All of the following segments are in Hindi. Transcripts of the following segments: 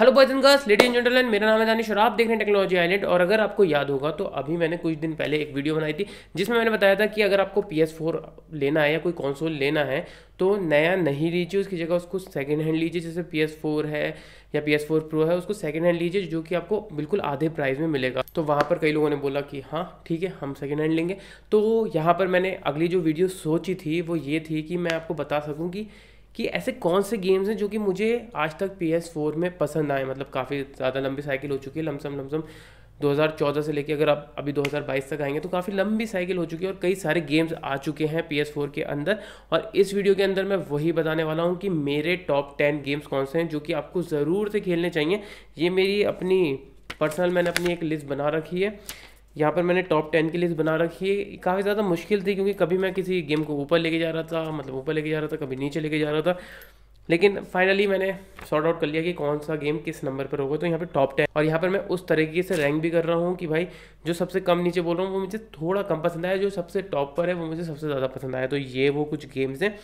hello boys and girls lady and gentleman मेरा नाम है दानिश और आप देख रहे हैं टेक्नोलॉजी आइलैंड और अगर आपको याद होगा तो अभी मैंने कुछ दिन पहले एक वीडियो बनाई थी जिसमें मैंने बताया था कि अगर आपको पी एस फोर लेना है या कोई कंसोल लेना है तो नया नहीं लीजिए उसकी जगह उसको सेकेंड हैंड लीजिए जैसे पी एस फोर है या पी एस फोर प्रो है उसको सेकेंड हैंड लीजिए जो कि आपको बिल्कुल आधे प्राइस में मिलेगा तो वहाँ पर कई लोगों ने बोला कि हाँ ठीक है हम सेकेंड हैंड लेंगे तो यहाँ पर मैंने अगली जो वीडियो सोची थी वो ये थी कि मैं आपको बता सकूँ कि कि ऐसे कौन से गेम्स हैं जो कि मुझे आज तक पी एस फोर में पसंद आए मतलब काफ़ी ज़्यादा लंबी साइकिल हो चुकी है लमसम लमसम 2014 से लेके अगर आप अभी 2022 तक आएंगे तो काफ़ी लंबी साइकिल हो चुकी है और कई सारे गेम्स आ चुके हैं पी एस फोर के अंदर और इस वीडियो के अंदर मैं वही बताने वाला हूँ कि मेरे टॉप टेन गेम्स कौन से हैं जो कि आपको ज़रूर से खेलने चाहिए ये मेरी अपनी पर्सनल मैंने अपनी एक लिस्ट बना रखी है यहाँ पर मैंने टॉप टेन की लिस्ट बना रखी है काफ़ी ज़्यादा मुश्किल थी क्योंकि कभी मैं किसी गेम को ऊपर लेके जा रहा था मतलब ऊपर लेके जा रहा था कभी नीचे लेके जा रहा था लेकिन फाइनली मैंने सॉर्ट आउट कर लिया कि कौन सा गेम किस नंबर पर होगा तो यहाँ पर टॉप टेन और यहाँ पर मैं उस तरीके से रैंक भी कर रहा हूँ कि भाई जो सबसे कम नीचे बोल रहा हूँ वो मुझे थोड़ा कम पसंद आया जो सबसे टॉप पर है वो मुझे सबसे ज़्यादा पसंद आया तो ये वो कुछ गेम्स हैं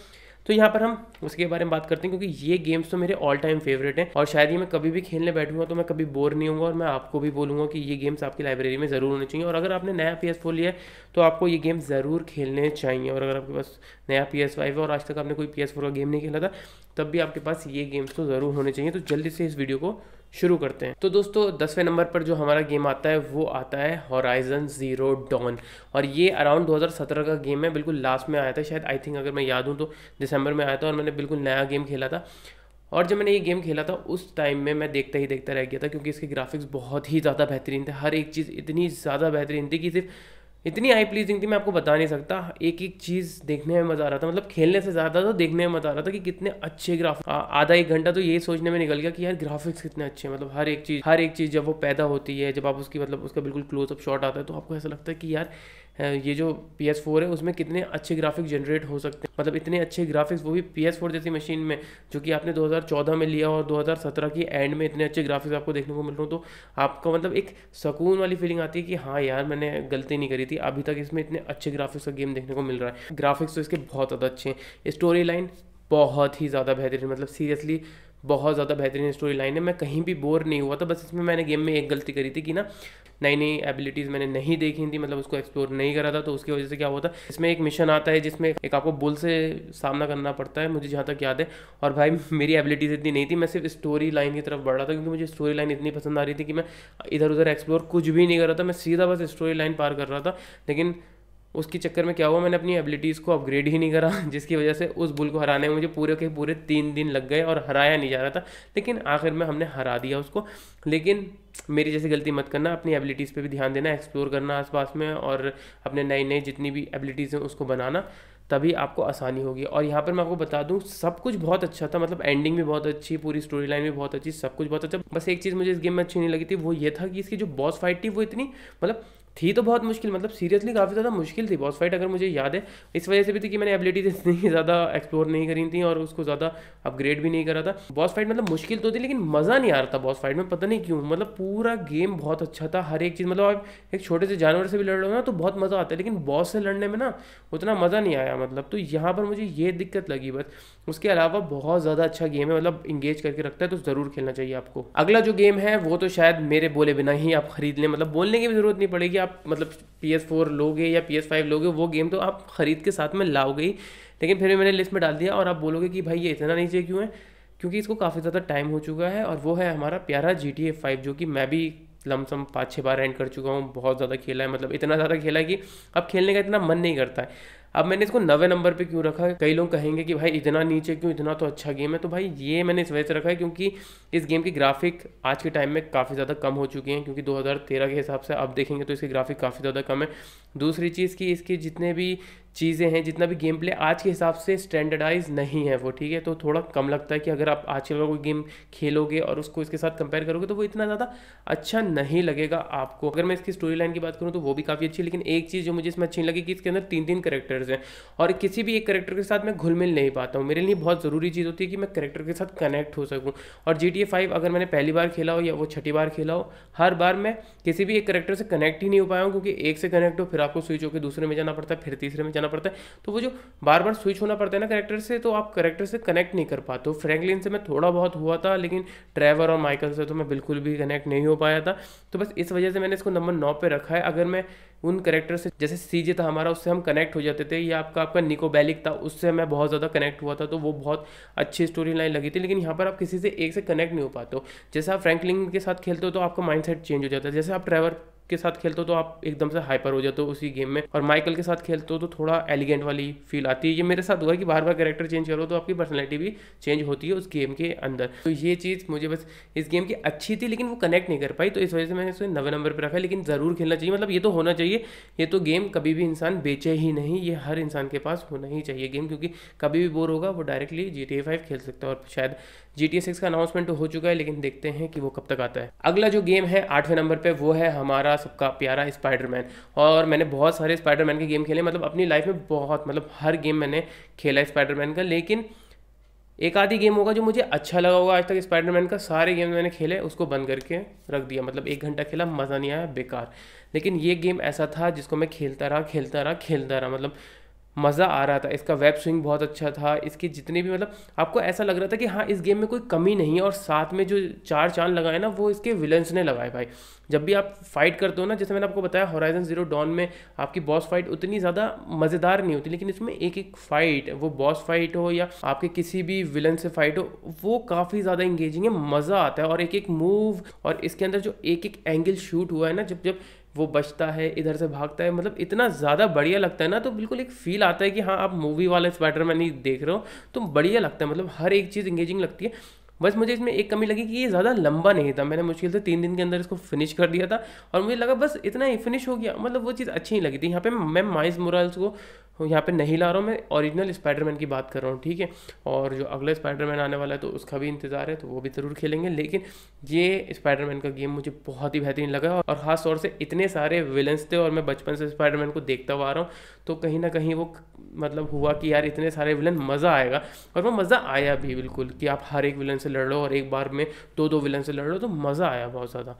तो यहाँ पर हम उसके बारे में बात करते हैं क्योंकि ये गेम्स तो मेरे ऑल टाइम फेवरेट हैं और शायद ये मैं कभी भी खेलने बैठूंगा तो मैं कभी बोर नहीं हूँ और मैं आपको भी बोलूंगा कि ये गेम्स आपकी लाइब्रेरी में ज़रूर होने चाहिए और अगर आपने नया पी एस फोर लिया है तो आपको ये गेम ज़रूर खेलने चाहिए और अगर आपके पास नया पी एस फाइव है और आज तक आपने कोई पी एस फोर का गेम नहीं खेला था तब भी आपके पास ये गेम्स तो ज़रूर होने चाहिए तो जल्दी से इस वीडियो को शुरू करते हैं तो दोस्तों दसवें नंबर पर जो हमारा गेम आता है वो आता है हॉराइजन ज़ीरो डॉन और ये अराउंड 2017 का गेम है बिल्कुल लास्ट में आया था शायद आई थिंक अगर मैं याद हूँ तो दिसंबर में आया था और मैंने बिल्कुल नया गेम खेला था और जब मैंने ये गेम खेला था उस टाइम में मैं देखता ही देखता रह गया था क्योंकि इसके ग्राफिक्स बहुत ही ज़्यादा बेहतरीन थे हर एक चीज़ इतनी ज़्यादा बेहतरीन थी कि सिर्फ इतनी आई प्लीजिंग थी मैं आपको बता नहीं सकता एक एक चीज़ देखने में मज़ा आ रहा था मतलब खेलने से ज़्यादा तो देखने में मज़ा आ रहा था कि कितने अच्छे ग्राफिक्स आधा एक घंटा तो ये सोचने में निकल गया कि यार ग्राफिक्स कितने अच्छे हैं मतलब हर एक चीज़ हर एक चीज़ जब वो पैदा होती है जब आप उसकी मतलब उसका बिल्कुल क्लोजअप शॉट आता है तो आपको ऐसा लगता है कि यार ये जो पी एस फोर है उसमें कितने अच्छे ग्राफिक्स जनरेट हो सकते हैं मतलब इतने अच्छे ग्राफिक्स वो भी पी एस फोर जैसी मशीन में जो कि आपने 2014 में लिया और 2017 की एंड में इतने अच्छे ग्राफिक्स आपको देखने को मिल रहे हो तो आपका मतलब एक सुकून वाली फीलिंग आती है कि हाँ यार मैंने गलती नहीं करी थी अभी तक इसमें इतने अच्छे ग्राफिक्स का गेम देखने को मिल रहा है ग्राफिक्स तो इसके बहुत ज़्यादा अच्छे हैं स्टोरी लाइन बहुत ही ज़्यादा बेहतरीन मतलब सीरियसली बहुत ज़्यादा बेहतरीन स्टोरी लाइन है मैं कहीं भी बोर नहीं हुआ था बस इसमें मैंने गेम में एक गलती करी थी कि ना नई नई एबिलिटीज़ मैंने नहीं देखी थी मतलब उसको एक्सप्लोर नहीं करा था तो उसकी वजह से क्या हुआ था इसमें एक मिशन आता है जिसमें एक आपको बुल से सामना करना पड़ता है मुझे जहाँ तक याद है और भाई मेरी एबिलिटीज़ इतनी नहीं थी मैं सिर्फ स्टोरी लाइन की तरफ बढ़ रहा था क्योंकि मुझे स्टोरी लाइन इतनी पसंद आ रही थी कि मैं इधर उधर एक्सप्लोर कुछ भी नहीं कर रहा था मैं सीधा बस स्टोरी लाइन पार कर रहा था लेकिन उसके चक्कर में क्या हुआ मैंने अपनी एबिलिटीज़ को अपग्रेड ही नहीं करा जिसकी वजह से उस बुल को हराने में मुझे पूरे के पूरे तीन दिन लग गए और हराया नहीं जा रहा था लेकिन आखिर में हमने हरा दिया उसको लेकिन मेरी जैसी गलती मत करना अपनी एबिलिटीज़ पे भी ध्यान देना एक्सप्लोर करना आसपास में और अपने नई नई जितनी भी एबिलिटीज़ हैं उसको बनाना तभी आपको आसानी होगी और यहाँ पर मैं आपको बता दूँ सब कुछ बहुत अच्छा था मतलब एंडिंग भी बहुत अच्छी पूरी स्टोरी लाइन भी बहुत अच्छी सब कुछ बहुत अच्छा बस एक चीज़ मुझे इस गेम में अच्छी नहीं लगी थी वो ये था कि इसकी जो बॉस फाइट थी वो इतनी मतलब थी तो बहुत मुश्किल मतलब सीरियसली काफ़ी ज़्यादा मुश्किल थी बॉस फाइट अगर मुझे याद है इस वजह से भी थी कि मैंने एबिलिटीज इतनी ज़्यादा एक्सप्लोर नहीं करी थी और उसको ज़्यादा अपग्रेड भी नहीं करा था बॉस फाइट मतलब मुश्किल तो थी लेकिन मज़ा नहीं आ रहा था बॉस फाइट में पता नहीं क्यों मतलब पूरा गेम बहुत अच्छा था हर एक चीज़ मतलब आप एक छोटे से जानवर से भी लड़ रहे हो ना तो बहुत मज़ा आता है लेकिन बॉस से लड़ने में ना उतना मज़ा नहीं आया मतलब तो यहाँ पर मुझे ये दिक्कत लगी बस उसके अलावा बहुत ज़्यादा अच्छा गेम है मतलब इंगेज करके रखता है तो ज़रूर खेलना चाहिए आपको अगला जो गेम है वो तो शायद मेरे बोले बिना ही आप खरीद लें मतलब बोलने की भी ज़रूरत नहीं पड़ेगी आप मतलब पी एस फोर लोगे या पी एस फाइव लोगे वो गेम तो आप ख़रीद के साथ में लाओगे ही लेकिन फिर भी मैंने लिस्ट में डाल दिया और आप बोलोगे कि भाई ये इतना नीचे क्यों है क्योंकि इसको काफ़ी ज़्यादा टाइम हो चुका है और वो है हमारा प्यारा जी टी ए फाइव जो कि मैं भी लमसम पाँच छः बार एंड कर चुका हूँ बहुत ज़्यादा खेला है मतलब इतना ज़्यादा खेला है कि अब खेलने का इतना मन नहीं करता है अब मैंने इसको नवे नंबर पे क्यों रखा है कई लोग कहेंगे कि भाई इतना नीचे क्यों इतना तो अच्छा गेम है तो भाई ये मैंने इस वजह से रखा है क्योंकि इस गेम की ग्राफिक आज के टाइम में काफ़ी ज़्यादा कम हो चुकी हैं क्योंकि 2013 के हिसाब से अब देखेंगे तो इसकी ग्राफिक काफ़ी ज़्यादा कम है दूसरी चीज़ कि इसके जितने भी चीज़ें हैं जितना भी गेम प्ले आज के हिसाब से स्टैंडर्डाइज नहीं है वो ठीक है तो थोड़ा कम लगता है कि अगर आप आजकल का कोई गेम खेलोगे और उसको इसके साथ कंपेयर करोगे तो वो इतना ज़्यादा अच्छा नहीं लगेगा आपको अगर मैं इसकी स्टोरी लाइन की बात करूँ तो वो भी काफ़ी अच्छी लेकिन एक चीज़ जो मुझे इसमें अच्छी लगी कि इसके अंदर तीन तीन करेक्टर्स हैं और किसी भी एक करेक्टर के साथ मैं घुल मिल नहीं पाता हूँ मेरे लिए बहुत ज़रूरी चीज़ होती है कि मैं करेक्टर के साथ कनेक्ट हो सकूँ और जी टी अगर मैंने पहली बार खेला हो या वो छठी बार खेला हो हर बार मैं किसी भी एक करेक्टर से कनेक्ट ही नहीं हो पाया हूँ क्योंकि एक से कनेक्ट हो फिर आपको स्विच होकर दूसरे में जाना पड़ता है फिर तीसरे में जाना पड़ता है तो वो जो बार बार स्विच होना पड़ता है ना करेक्टर से तो आप करेक्टर से कनेक्ट नहीं कर पाते हो फ्रैंकलिन से मैं थोड़ा बहुत हुआ था लेकिन ट्रेवर और माइकल से तो मैं बिल्कुल भी कनेक्ट नहीं हो पाया था तो बस इस वजह से मैंने इसको नंबर नौ पर रखा है अगर मैं उन करेक्टर से जैसे सीजे था हमारा उससे हम कनेक्ट हो जाते थे या आपका आपका निकोबैलिक था उससे मैं बहुत ज़्यादा कनेक्ट हुआ था तो वो बहुत अच्छी स्टोरी लाइन लगी थी लेकिन यहाँ पर आप किसी से एक से कनेक्ट नहीं हो पाते हो जैसे आप फ्रैंकलिन के साथ खेलते हो तो आपका माइंड सेट चेंज हो जाता है जैसे आप ट्रेवर के साथ खेलते हो तो आप एकदम से हाइपर हो जाते हो उसी गेम में और माइकल के साथ खेलते हो तो थोड़ा एलिगेंट वाली फील आती है ये मेरे साथ हुआ कि बार बार कैरेक्टर चेंज करो तो आपकी पर्सनैलिटी भी चेंज होती है उस गेम के अंदर तो ये चीज़ मुझे बस इस गेम की अच्छी थी लेकिन वो कनेक्ट नहीं कर पाई तो इस वजह से मैंने उसे नवे नंबर पर रखा लेकिन ज़रूर खेलना चाहिए मतलब ये तो होना चाहिए ये तो गेम कभी भी इंसान बेचे ही नहीं ये हर इंसान के पास होना ही चाहिए गेम क्योंकि कभी भी बोर होगा वो डायरेक्टली जी टी फाइव खेल सकता है और शायद जी टी सिक्स का अनाउंसमेंट तो हो चुका है लेकिन देखते हैं कि वो कब तक आता है अगला जो गेम है आठवें नंबर पर वो है हमारा सबका प्यारा स्पाइडरमैन और मैंने बहुत सारे स्पाइडरमैन के गेम खेले मतलब अपनी लाइफ में बहुत मतलब हर गेम मैंने खेला स्पाइडरमैन का लेकिन एक आधी गेम होगा जो मुझे अच्छा लगा होगा आज तक स्पाइडरमैन का सारे गेम मैंने खेले उसको बंद करके रख दिया मतलब एक घंटा खेला मज़ा नहीं आया बेकार लेकिन ये गेम ऐसा था जिसको मैं खेलता रहा खेलता रहा खेलता रहा मतलब मज़ा आ रहा था इसका वेब स्विंग बहुत अच्छा था इसकी जितने भी मतलब आपको ऐसा लग रहा था कि हाँ इस गेम में कोई कमी नहीं है और साथ में जो चार चांद लगाए ना वो इसके विलन्स ने लगाए भाई जब भी आप फाइट करते हो ना जैसे मैंने आपको बताया हॉराइजन जीरो डॉन में आपकी बॉस फाइट उतनी ज़्यादा मज़ेदार नहीं होती लेकिन इसमें एक एक फाइट वो बॉस फाइट हो या आपके किसी भी विलन से फाइट हो वो काफ़ी ज़्यादा इंगेजिंग है मज़ा आता है और एक एक मूव और इसके अंदर जो एक एक एंगल शूट हुआ है ना जब जब वो बचता है इधर से भागता है मतलब इतना ज़्यादा बढ़िया लगता है ना तो बिल्कुल एक फील आता है कि हाँ आप मूवी वाले स्पाइडरमैन ही देख रहे हो तो बढ़िया लगता है मतलब हर एक चीज़ इंगेजिंग लगती है बस मुझे इसमें एक कमी लगी कि ये ज़्यादा लंबा नहीं था मैंने मुश्किल से तीन दिन के अंदर इसको फिनिश कर दिया था और मुझे लगा बस इतना ही फिनिश हो गया मतलब वो चीज़ अच्छी नहीं लगी थी यहाँ पे मैं माइस मोरल्स को यहाँ पे नहीं ला रहा हूँ मैं ओरिजिनल स्पाइडरमैन की बात कर रहा हूँ ठीक है और जो अगला स्पाइडरमैन आने वाला है तो उसका भी इंतज़ार है तो वो भी ज़रूर खेलेंगे लेकिन ये स्पाइडरमैन का गेम मुझे बहुत ही बेहतरीन लगा और ख़ास तौर से इतने सारे विलन्स थे और मैं बचपन से स्पाइडरमैन को देखता हुआ आ रहा हूँ तो कहीं ना कहीं वो मतलब हुआ कि यार इतने सारे विलन मज़ा आएगा और वो मज़ा आया भी बिल्कुल कि आप हर एक विलन से लड़ लो और एक बार में दो दो विलन से लड़ लो तो मज़ा आया बहुत ज़्यादा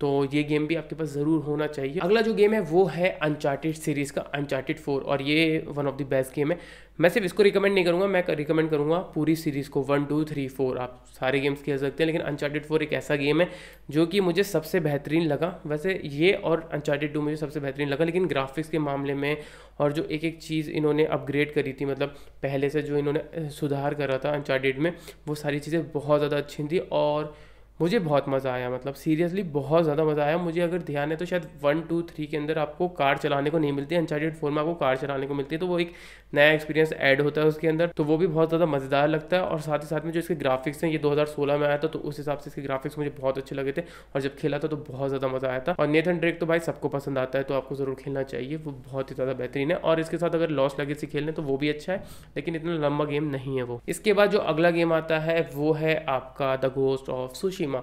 तो ये गेम भी आपके पास ज़रूर होना चाहिए अगला जो गेम है वो है अनचार्टेड सीरीज़ का अनचार्टेड फोर और ये one of the best game है मैं सिर्फ इसको रिकमेंड नहीं करूँगा मैं रिकमेंड करूँगा पूरी सीरीज़ को वन टू थ्री फोर आप सारे गेम्स खेल सकते हैं लेकिन अनचार्टेड फोर एक ऐसा गेम है जो कि मुझे सबसे बेहतरीन लगा वैसे ये और अनचार्टेड टू मुझे सबसे बेहतरीन लगा लेकिन ग्राफिक्स के मामले में और जो एक एक चीज़ इन्होंने अपग्रेड करी थी मतलब पहले से जो इन्होंने सुधार करा था अनचार्टेड में वो सारी चीज़ें बहुत ज़्यादा अच्छी थी और मुझे बहुत मज़ा आया मतलब सीरियसली बहुत ज़्यादा मज़ा आया मुझे अगर ध्यान है तो शायद वन टू थ्री के अंदर आपको कार चलाने को नहीं मिलती अनचार्टेड फोर में आपको कार चलाने को मिलती है तो वो एक नया एक्सपीरियंस ऐड होता है उसके अंदर तो वो भी बहुत ज़्यादा मज़ेदार लगता है और साथ ही साथ में जो इसके ग्राफिक्स हैं ये दो में आया था तो उस हिसाब से इसके ग्राफिक्स मुझे बहुत अच्छे लगे थे और जब खेला था तो बहुत ज़्यादा मज़ा आया था और नेथन ड्रेक तो भाई सबको पसंद आता है तो आपको ज़रूर खेलना चाहिए वो बहुत ही ज़्यादा बेहतरीन है और इसके साथ अगर लॉस लगे से खेलने तो वो भी अच्छा है लेकिन इतना लंबा गेम नहीं है वो इसके बाद जो अगला गेम आता है वो है आपका the Ghost of Tsushima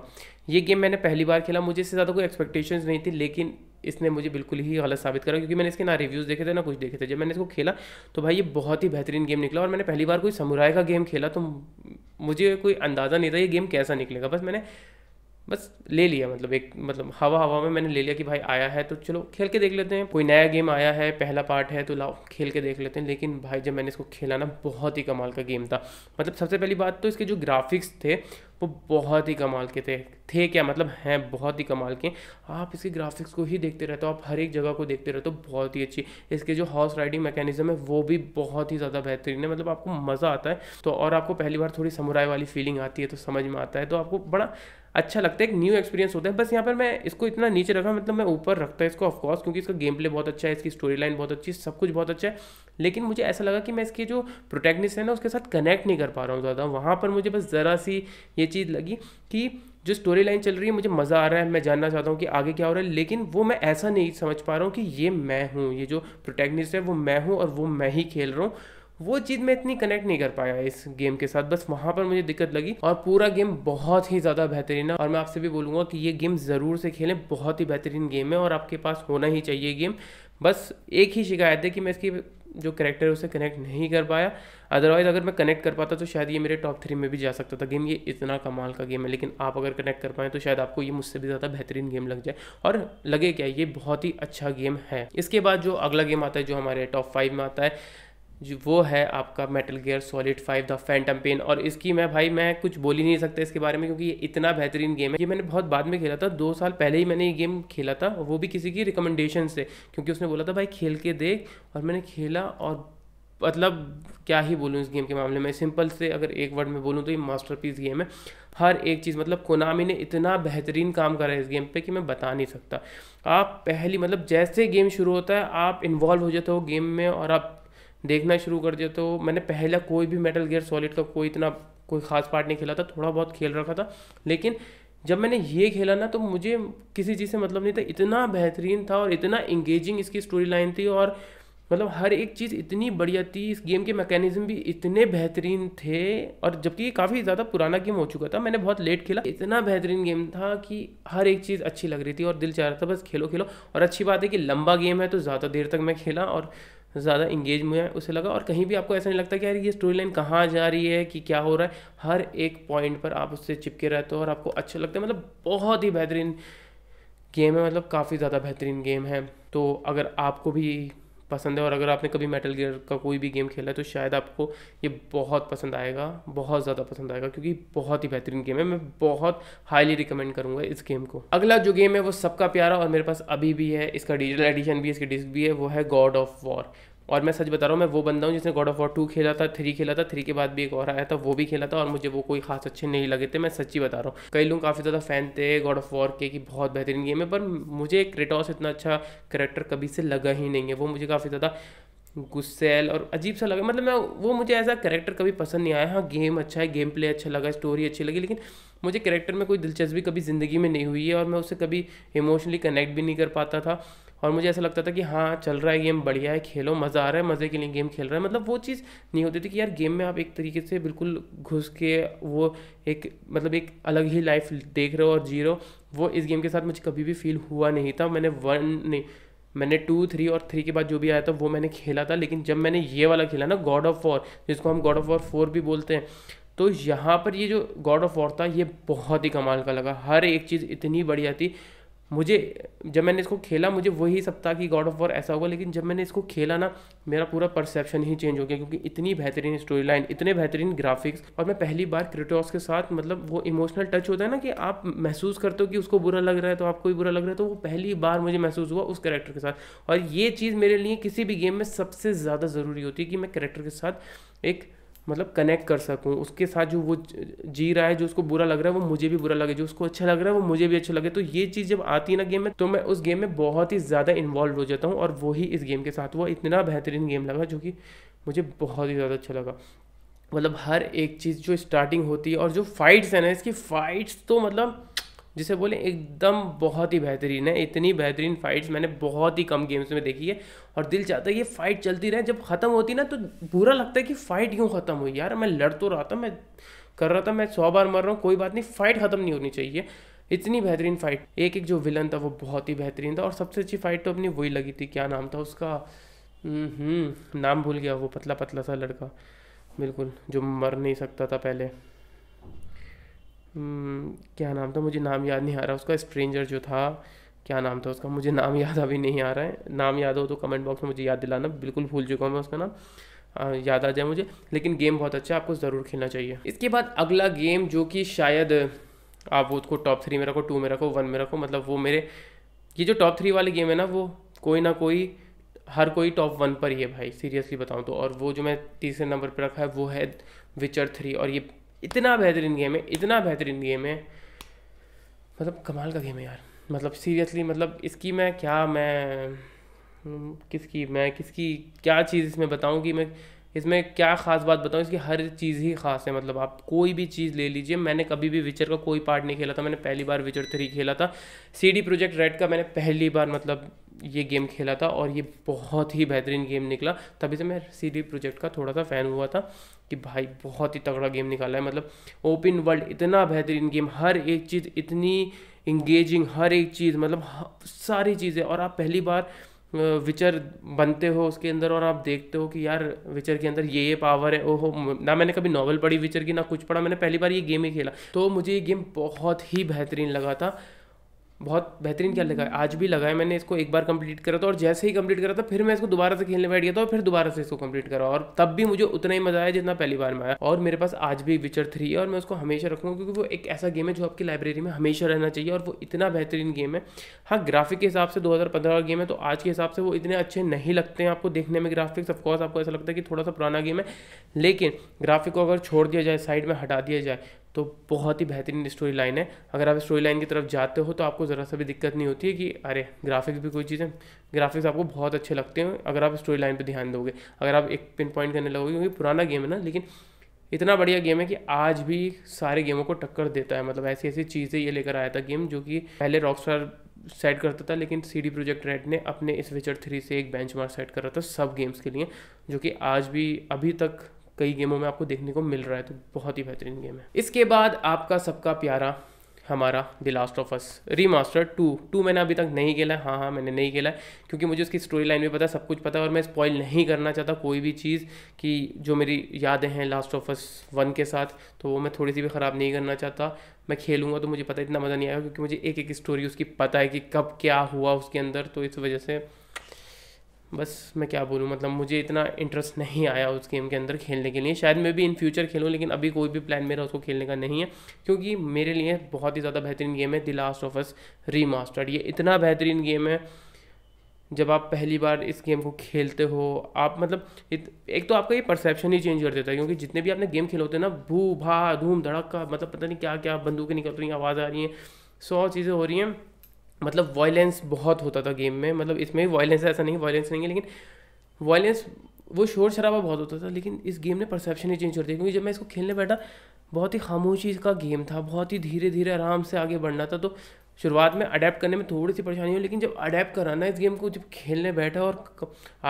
ये गेम मैंने पहली बार खेला मुझे इससे ज़्यादा कोई एक्सपेक्टेशन नहीं थी लेकिन इसने मुझे बिल्कुल ही गलत साबित करा क्योंकि मैंने इसके ना रिव्यूज़ देखे थे ना कुछ देखे थे जब मैंने इसको खेला तो भाई ये बहुत ही बेहतरीन गेम निकला और मैंने पहली बार कोई समुराय का गेम खेला तो मुझे कोई अंदाज़ा नहीं था ये गेम कैसा निकलेगा बस मैंने बस ले लिया मतलब एक मतलब हवा हवा में मैंने ले लिया कि भाई आया है तो चलो खेल के देख लेते हैं कोई नया गेम आया है पहला पार्ट है तो लाओ खेल के देख लेते हैं लेकिन भाई जब मैंने इसको खेला ना बहुत ही कमाल का गेम था मतलब सबसे पहली बात तो इसके जो ग्राफिक्स थे वो बहुत ही कमाल के थे थे क्या मतलब हैं बहुत ही कमाल के आप इसके ग्राफिक्स को ही देखते रहते हो आप हर एक जगह को देखते रहते हो बहुत ही अच्छी इसके जो हॉर्स राइडिंग मैकेनिज्म है वो भी बहुत ही ज़्यादा बेहतरीन है मतलब आपको मज़ा आता है तो और आपको पहली बार थोड़ी समुराई वाली फीलिंग आती है तो समझ में आता है तो आपको बड़ा अच्छा लगता है एक न्यू एक्सपीरियंस होता है बस यहाँ पर मैं इसको इतना नीचे रखा मतलब मैं ऊपर रखता है इसको ऑफकोर्स क्योंकि इसका गेम प्ले बहुत अच्छा है इसकी स्टोरी लाइन बहुत अच्छी सब कुछ बहुत अच्छा है लेकिन मुझे ऐसा लगा कि मैं इसके जो प्रोटेक्निस्ट है ना उसके साथ कनेक्ट नहीं कर पा रहा हूँ ज़्यादा वहाँ पर मुझे बस ज़रा सी ये चीज़ लगी कि जो स्टोरी लाइन चल रही है मुझे मज़ा आ रहा है मैं जानना चाहता हूँ कि आगे क्या हो रहा है लेकिन वो मैं ऐसा नहीं समझ पा रहा हूँ कि ये मैं हूँ ये जो प्रोटेक्निस्ट है वो मैं हूँ और वो मैं ही खेल रहा हूँ वो चीज़ मैं इतनी कनेक्ट नहीं कर पाया इस गेम के साथ बस वहाँ पर मुझे दिक्कत लगी और पूरा गेम बहुत ही ज़्यादा बेहतरीन है और मैं आपसे भी बोलूँगा कि ये गेम ज़रूर से खेलें बहुत ही बेहतरीन गेम है और आपके पास होना ही चाहिए गेम बस एक ही शिकायत है कि मैं इसकी जो करेक्टर है उसे कनेक्ट नहीं कर पाया अदरवाइज़ अगर मैं कनेक्ट कर पाता तो शायद ये मेरे टॉप थ्री में भी जा सकता था गेम ये इतना कमाल का गेम है लेकिन आप अगर कनेक्ट कर पाएँ तो शायद आपको ये मुझसे भी ज़्यादा बेहतरीन गेम लग जाए और लगे क्या ये बहुत ही अच्छा गेम है इसके बाद जो अगला गेम आता है जो हमारे टॉप फाइव में आता है जो वो है आपका Metal Gear Solid five the Phantom Pain और इसकी मैं भाई मैं कुछ बोल ही नहीं सकता इसके बारे में क्योंकि ये इतना बेहतरीन गेम है ये मैंने बहुत बाद में खेला था दो साल पहले ही मैंने ये गेम खेला था वो भी किसी की रिकमेंडेशन से क्योंकि उसने बोला था भाई खेल के देख और मैंने खेला और मतलब क्या ही बोलूँ इस गेम के मामले में सिंपल से अगर एक वर्ड में बोलूँ तो ये मास्टरपीस गेम है हर एक चीज़ मतलब कोनामी ने इतना बेहतरीन काम करा है इस गेम पे कि मैं बता नहीं सकता आप पहली मतलब जैसे गेम शुरू होता है आप इन्वॉल्व हो जाते हो गेम में और आप देखना शुरू कर दिया तो मैंने पहला कोई भी मेटल गियर सॉलिड का कोई इतना कोई ख़ास पार्ट नहीं खेला था थोड़ा बहुत खेल रखा था लेकिन जब मैंने ये खेला ना तो मुझे किसी चीज़ से मतलब नहीं था इतना बेहतरीन था और इतना इंगेजिंग इसकी स्टोरी लाइन थी और मतलब हर एक चीज़ इतनी बढ़िया थी इस गेम के मैकेनिज्म भी इतने बेहतरीन थे और जबकि ये काफ़ी ज़्यादा पुराना गेम हो चुका था मैंने बहुत लेट खेला इतना बेहतरीन गेम था कि हर एक चीज़ अच्छी लग रही थी और दिल चाह रहा था बस खेलो खेलो और अच्छी बात है कि लंबा गेम है तो ज़्यादा देर तक मैं खेला और ज़्यादा इंगेज हुए उसे लगा और कहीं भी आपको ऐसा नहीं लगता कि यार ये स्टोरी लाइन कहाँ जा रही है कि क्या हो रहा है हर एक पॉइंट पर आप उससे चिपके रहते हो और आपको अच्छा लगता है मतलब बहुत ही बेहतरीन गेम है मतलब काफ़ी ज़्यादा बेहतरीन गेम है तो अगर आपको भी पसंद है और अगर आपने कभी मेटल गियर का कोई भी गेम खेला है तो शायद आपको ये बहुत पसंद आएगा बहुत ज़्यादा पसंद आएगा क्योंकि बहुत ही बेहतरीन गेम है मैं बहुत हाईली रिकमेंड करूँगा इस गेम को अगला जो गेम है वो सबका प्यारा और मेरे पास अभी भी है इसका डिजिटल एडिशन भी इसकी डिस्क भी है वो है गॉड ऑफ वॉर और मैं सच बता रहा हूँ मैं वो बंदा हूँ जिसने गॉड ऑफ वॉर टू खेला था थ्री खेला था थ्री के बाद भी एक और आया था वो भी खेला था और मुझे वो कोई खास अच्छे नहीं लगे थे मैं सच्ची बता रहा हूँ कई लोग काफ़ी ज़्यादा फैन थे गॉड ऑफ वॉर के कि बहुत बेहतरीन गेम है पर मुझे क्रेटॉस इतना अच्छा करेक्टर कभी से लगा ही नहीं है वो मुझे काफ़ी ज़्यादा गुस्सेल और अजीब सा लगा मतलब मैं वो मुझे ऐसा करेक्टर कभी पसंद नहीं आया हाँ गेम अच्छा है गेम प्ले अच्छा लगा स्टोरी अच्छी लगी लेकिन मुझे करेक्टर में कोई दिलचस्पी कभी ज़िंदगी में नहीं हुई है और मैं उससे कभी इमोशनली कनेक्ट भी नहीं कर पाता था और मुझे ऐसा लगता था कि हाँ चल रहा है गेम बढ़िया है खेलो मज़ा आ रहा है मज़े के लिए गेम खेल रहा है मतलब वो चीज़ नहीं होती थी कि यार गेम में आप एक तरीके से बिल्कुल घुस के वो एक मतलब एक अलग ही लाइफ देख रहे हो और जी रहे हो वो इस गेम के साथ मुझे कभी भी फील हुआ नहीं था मैंने वन नहीं मैंने टू थ्री और थ्री के बाद जो भी आया था वो मैंने खेला था लेकिन जब मैंने ये वाला खेला ना गॉड ऑफ वॉर जिसको हम गॉड ऑफ वॉर फोर भी बोलते हैं तो यहाँ पर ये जो गॉड ऑफ वॉर था ये बहुत ही कमाल का लगा हर एक चीज़ इतनी बढ़िया थी मुझे जब मैंने इसको खेला मुझे वही सब था कि गॉड ऑफ वॉर ऐसा होगा लेकिन जब मैंने इसको खेला ना मेरा पूरा परसेप्शन ही चेंज हो गया क्योंकि इतनी बेहतरीन स्टोरी लाइन इतने बेहतरीन ग्राफिक्स और मैं पहली बार क्रिटोस के साथ मतलब वो इमोशनल टच होता है ना कि आप महसूस करते हो कि उसको बुरा लग रहा है तो आपको भी बुरा लग रहा है तो वो पहली बार मुझे महसूस हुआ उस करेक्टर के साथ और ये चीज़ मेरे लिए किसी भी गेम में सबसे ज़्यादा ज़रूरी होती है कि मैं करेक्टर के साथ एक मतलब कनेक्ट कर सकूँ उसके साथ जो वो जी रहा है जो उसको बुरा लग रहा है वो मुझे भी बुरा लगे जो उसको अच्छा लग रहा है वो मुझे भी अच्छा लगे तो ये चीज़ जब आती है ना गेम में तो मैं उस गेम में बहुत ही ज़्यादा इन्वॉल्व हो जाता हूँ और वही इस गेम के साथ हुआ इतना बेहतरीन गेम लगा जो कि मुझे बहुत ही ज़्यादा अच्छा लगा मतलब हर एक चीज़ जो स्टार्टिंग होती है और जो फाइट्स है ना इसकी फाइट्स तो मतलब जिसे बोले एकदम बहुत ही बेहतरीन है इतनी बेहतरीन फाइट्स मैंने बहुत ही कम गेम्स में देखी है और दिल चाहता है ये फाइट चलती रहे जब ख़त्म होती ना तो बुरा लगता है कि फ़ाइट क्यों ख़त्म हुई यार मैं लड़ तो रहा था मैं कर रहा था मैं सौ बार मर रहा हूँ कोई बात नहीं फ़ाइट ख़त्म नहीं होनी चाहिए इतनी बेहतरीन फ़ाइट एक एक जो विलन था वो बहुत ही बेहतरीन था और सबसे अच्छी फ़ाइट तो अपनी वही लगी थी क्या नाम था उसका नाम भूल गया वो पतला पतला सा लड़का बिल्कुल जो मर नहीं सकता था पहले हम्म, क्या नाम था मुझे नाम याद नहीं आ रहा उसका स्ट्रेंजर जो था क्या नाम था उसका मुझे नाम याद अभी नहीं आ रहा है नाम याद हो तो कमेंट बॉक्स में मुझे याद दिलाना बिल्कुल भूल चुका हूँ मैं उसका नाम याद आ जाए मुझे लेकिन गेम बहुत अच्छा है आपको ज़रूर खेलना चाहिए इसके बाद अगला गेम जो कि शायद आप वो उसको टॉप थ्री में रखो टू में रखो वन में रखो मतलब वो मेरे ये जो टॉप थ्री वाले गेम है ना वो कोई ना कोई हर कोई टॉप वन पर ही है भाई सीरियसली बताऊँ तो और वो जो मैं तीसरे नंबर पर रखा है वो है विचर थ्री और ये इतना बेहतरीन गेम है इतना बेहतरीन गेम है मतलब कमाल का गेम है यार मतलब सीरियसली मतलब इसकी मैं क्या मैं हम्म, किसकी मैं किसकी क्या चीज़ इसमें बताऊँ कि मैं इसमें क्या ख़ास बात बताऊँ इसकी हर चीज़ ही ख़ास है मतलब आप कोई भी चीज़ ले लीजिए मैंने कभी भी विचर का कोई पार्ट नहीं खेला था मैंने पहली बार विचर थ्री खेला था सी डी प्रोजेक्ट रेड का मैंने पहली बार मतलब ये गेम खेला था और ये बहुत ही बेहतरीन गेम निकला तभी से मैं सी डी प्रोजेक्ट का थोड़ा सा फ़ैन हुआ था कि भाई बहुत ही तगड़ा गेम निकाला है मतलब ओपन वर्ल्ड इतना बेहतरीन गेम हर एक चीज़ इतनी इंगेजिंग हर एक चीज़ मतलब सारी चीज़ें और आप पहली बार विचर बनते हो उसके अंदर और आप देखते हो कि यार विचर के अंदर ये ये पावर है ओहो ना मैंने कभी नॉवल पढ़ी विचर की ना कुछ पढ़ा मैंने पहली बार ये गेम ही खेला तो मुझे ये गेम बहुत ही बेहतरीन लगा था बहुत बेहतरीन क्या लगा आज भी लगा है मैंने इसको एक बार कंप्लीट करा था और जैसे ही कंप्लीट करा था फिर मैं इसको दोबारा से खेलने बैठ गया था और फिर दोबारा से इसको कंप्लीट करा और तब भी मुझे उतना ही मजा आया जितना पहली बार में आया और मेरे पास आज भी विचर थ्री है और मैं उसको हमेशा रखूंगा क्योंकि वो एक ऐसा गेम है जो आपकी लाइब्रेरी में हमेशा रहना चाहिए और वो इतना बेहतरीन गेम है हाँ ग्राफिक के हिसाब से दो का गेम है तो आज के हिसाब से वो इतने अच्छे नहीं लगते हैं आपको देखने में ग्राफिक्स ऑफकोर्स आपको ऐसा लगता है कि थोड़ा सा पुराना गेम है लेकिन ग्राफिक को अगर छोड़ दिया जाए साइड में हटा दिया जाए तो बहुत ही बेहतरीन स्टोरी लाइन है अगर आप स्टोरी लाइन की तरफ जाते हो तो आपको ज़रा सा भी दिक्कत नहीं होती है कि अरे ग्राफिक्स भी कोई चीज़ें ग्राफिक्स आपको बहुत अच्छे लगते हैं अगर आप स्टोरी लाइन पर ध्यान दोगे अगर आप एक पिन पॉइंट करने लगोगे क्योंकि पुराना गेम है ना लेकिन इतना बढ़िया गेम है कि आज भी सारे गेमों को टक्कर देता है मतलब ऐसी ऐसी चीज़ें ये लेकर आया था गेम जो कि पहले रॉकस्टार सेट करता था लेकिन सी डी प्रोजेक्ट रेड ने अपने इस विचर थ्री से एक बेंच मार्क सेट कर रहा था सब गेम्स के लिए जो कि आज भी अभी तक कई गेमों में आपको देखने को मिल रहा है तो बहुत ही बेहतरीन गेम है इसके बाद आपका सबका प्यारा हमारा the Last of Us remaster two two मैंने अभी तक नहीं खेला है हाँ हाँ मैंने नहीं खेला है क्योंकि मुझे उसकी स्टोरी लाइन भी पता है सब कुछ पता है और मैं स्पॉइल नहीं करना चाहता कोई भी चीज़ कि जो मेरी यादें हैं लास्ट ऑफ अस वन के साथ तो वो मैं थोड़ी सी भी ख़राब नहीं करना चाहता मैं खेलूंगा तो मुझे पता इतना मज़ा नहीं आएगा क्योंकि मुझे एक एक स्टोरी उसकी पता है कि कब क्या हुआ उसके अंदर तो इस वजह से बस मैं क्या बोलूँ मतलब मुझे इतना इंटरेस्ट नहीं आया उस गेम के अंदर खेलने के लिए शायद मैं भी इन फ्यूचर खेलूँ लेकिन अभी कोई भी प्लान मेरा उसको खेलने का नहीं है क्योंकि मेरे लिए बहुत ही ज़्यादा बेहतरीन गेम है the Last of Us remastered ये इतना बेहतरीन गेम है जब आप पहली बार इस गेम को खेलते हो आप मतलब एक तो आपका ये परसेप्शन ही चेंज कर देता है क्योंकि जितने भी आपने गेम खेले होते हैं ना भू भा धूम धड़क का मतलब पता नहीं क्या क्या बंदूकें निकल रही हैं आवाज़ आ रही है सौ चीज़ें हो रही हैं मतलब वायलेंस बहुत होता था गेम में मतलब इसमें भी वायलेंस ऐसा नहीं वायलेंस नहीं है लेकिन वायलेंस वो शोर शराबा बहुत होता था लेकिन इस गेम ने परसेप्शन ही चेंज कर दिया क्योंकि जब मैं इसको खेलने बैठा बहुत ही खामोशी का गेम था बहुत ही धीरे धीरे आराम से आगे बढ़ना था तो शुरुआत में अडेप्ट करने में थोड़ी सी परेशानी हुई लेकिन जब अडेप्ट कराना इस गेम को जब खेलने बैठा और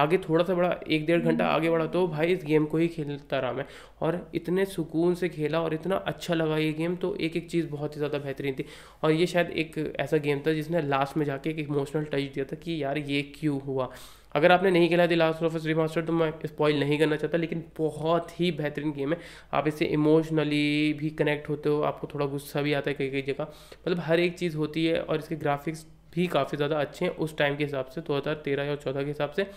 आगे थोड़ा सा बड़ा एक डेढ़ घंटा आगे बढ़ा तो भाई इस गेम को ही खेलता रहा मैं और इतने सुकून से खेला और इतना अच्छा लगा ये गेम तो एक एक चीज़ बहुत ही ज़्यादा बेहतरीन थी और ये शायद एक ऐसा गेम था जिसने लास्ट में जाके एक इमोशनल टच दिया था कि यार ये क्यों हुआ अगर आपने नहीं खेला दी लास्ट ऑफ रिमास्टर तो मैं स्पॉइल नहीं करना चाहता लेकिन बहुत ही बेहतरीन गेम है आप इससे इमोशनली भी कनेक्ट होते हो आपको थोड़ा गुस्सा भी आता है कई कई जगह मतलब हर एक चीज़ होती है और इसके ग्राफिक्स भी काफ़ी ज़्यादा अच्छे हैं उस टाइम के हिसाब से दो हज़ार तेरह या चौदह के हिसाब से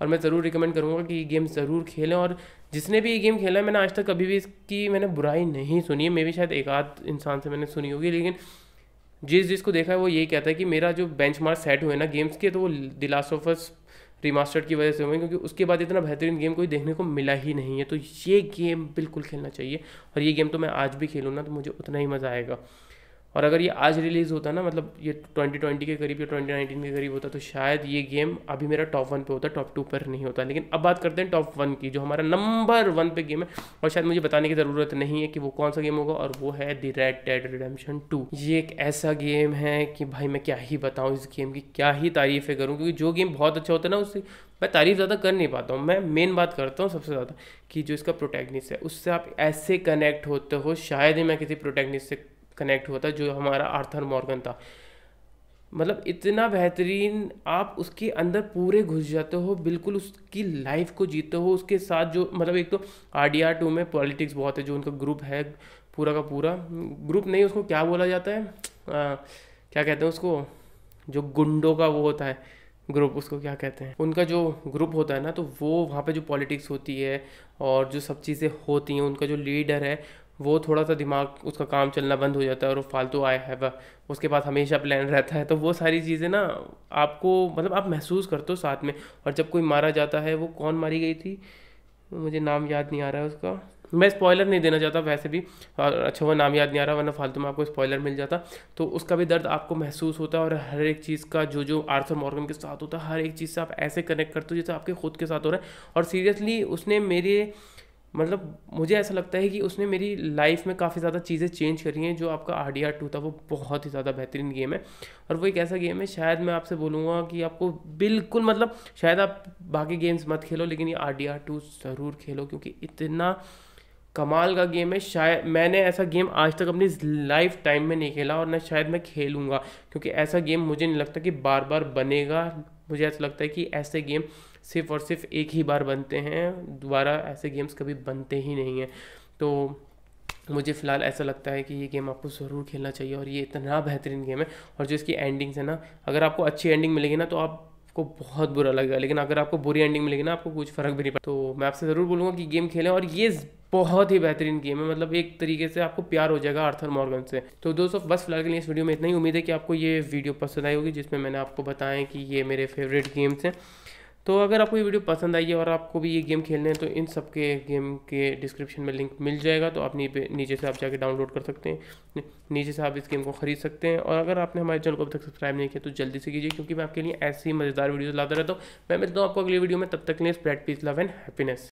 और मैं ज़रूर रिकमेंड करूँगा कि ये गेम ज़रूर खेलें और जिसने भी ये गेम खेला है मैंने आज तक कभी भी इसकी मैंने बुराई नहीं सुनी है मे भी शायद एक आध इंसान से मैंने सुनी होगी लेकिन जिस जिसको देखा है वो यही कहता है कि मेरा जो बेंच मार्क सेट हुए ना गेम्स के तो वो the Last of Us remastered की वजह से होंगे क्योंकि उसके बाद इतना बेहतरीन गेम कोई देखने को मिला ही नहीं है तो ये गेम बिल्कुल खेलना चाहिए और ये गेम तो मैं आज भी खेलूँ ना तो मुझे उतना ही मज़ा आएगा और अगर ये आज रिलीज़ होता ना मतलब ये ट्वेंटी ट्वेंटी के करीब या ट्वेंटी नाइनटीन के करीब होता तो शायद ये गेम अभी मेरा टॉप वन पे होता टॉप टू पर नहीं होता लेकिन अब बात करते हैं टॉप वन की जो हमारा नंबर वन पे गेम है और शायद मुझे बताने की ज़रूरत नहीं है कि वो कौन सा गेम होगा और वो है the Red Dead Redemption two ये एक ऐसा गेम है कि भाई मैं क्या ही बताऊँ इस गेम की क्या ही तारीफ़ें करूँ क्योंकि जो गेम बहुत अच्छा होता है ना उससे मैं तारीफ़ ज़्यादा कर नहीं पाता हूँ मैं मेन बात करता हूँ सबसे ज़्यादा कि जो इसका प्रोटेक्निस्ट है उससे आप ऐसे कनेक्ट होते हो शायद ही मैं किसी प्रोटेक्निस्ट से कनेक्ट हुआ था जो हमारा आर्थर मॉर्गन था मतलब इतना बेहतरीन आप उसके अंदर पूरे घुस जाते हो बिल्कुल उसकी लाइफ को जीते हो उसके साथ जो मतलब एक तो आर डी आर टू में पॉलिटिक्स बहुत है जो उनका ग्रुप है पूरा का पूरा ग्रुप नहीं उसको क्या बोला जाता है आ, क्या कहते हैं उसको जो गुंडों का वो होता है ग्रुप उसको क्या कहते हैं उनका जो ग्रुप होता है ना तो वो वहाँ पे जो पॉलिटिक्स होती है और जो सब चीज़ें होती हैं उनका जो लीडर है वो थोड़ा सा दिमाग उसका काम चलना बंद हो जाता है और वो फालतू आया है उसके पास हमेशा प्लान रहता है तो वो सारी चीज़ें ना आपको मतलब आप महसूस करते हो साथ में और जब कोई मारा जाता है वो कौन मारी गई थी मुझे नाम याद नहीं आ रहा है उसका मैं स्पॉयलर नहीं देना चाहता वैसे भी अच्छा वो नाम याद नहीं आ रहा वरना फालतू में आपको स्पॉयलर मिल जाता तो उसका भी दर्द आपको महसूस होता है और हर एक चीज़ का जो जो आर्थर मॉर्गन के साथ होता है हर एक चीज़ से आप ऐसे कनेक्ट करते हो जैसे आपके खुद के साथ हो रहा है और सीरियसली उसने मेरे मतलब मुझे ऐसा लगता है कि उसने मेरी लाइफ में काफ़ी ज़्यादा चीज़ें चेंज करी हैं जो आपका आर डी आर टू था वो बहुत ही ज़्यादा बेहतरीन गेम है और वो एक ऐसा गेम है शायद मैं आपसे बोलूँगा कि आपको बिल्कुल मतलब शायद आप बाकी गेम्स मत खेलो लेकिन ये आर डी आर टू ज़रूर खेलो क्योंकि इतना कमाल का गेम है शायद मैंने ऐसा गेम आज तक अपनी लाइफ टाइम में नहीं खेला और ना शायद मैं खेलूँगा क्योंकि ऐसा गेम मुझे नहीं लगता कि बार बार बनेगा मुझे ऐसा लगता है कि ऐसे गेम सिर्फ और सिर्फ एक ही बार बनते हैं दोबारा ऐसे गेम्स कभी बनते ही नहीं हैं तो मुझे फ़िलहाल ऐसा लगता है कि ये गेम आपको ज़रूर खेलना चाहिए और ये इतना बेहतरीन गेम है और जो इसकी एंडिंग्स है ना अगर आपको अच्छी एंडिंग मिलेगी ना तो आप आपको बहुत बुरा लगेगा लेकिन अगर आपको बुरी एंडिंग मिलेगी ना आपको कुछ फ़र्क भी नहीं पड़ता तो मैं आपसे ज़रूर बोलूँगा कि गेम खेलें और ये बहुत ही बेहतरीन गेम है मतलब एक तरीके से आपको प्यार हो जाएगा आर्थर मॉर्गन से तो दोस्तों बस फिलहाल के लिए इस वीडियो में इतना ही उम्मीद है कि आपको ये वीडियो पसंद आई होगी जिसमें मैंने आपको बताया कि ये मेरे फेवरेट गेम्स हैं तो अगर आपको ये वीडियो पसंद आई है और आपको भी ये गेम खेलने हैं तो इन सब के गेम के डिस्क्रिप्शन में लिंक मिल जाएगा तो आप नीचे से आप जाके डाउनलोड कर सकते हैं नीचे से आप इस गेम को खरीद सकते हैं और अगर आपने हमारे चैनल को अभी तक सब्सक्राइब नहीं किया तो जल्दी से कीजिए क्योंकि मैं आपके लिए ऐसी मज़ेदार वीडियो लाता रहता हूँ मैं मिलता हूँ आपको अगली वीडियो में तब तक के लिए spread peace love and happiness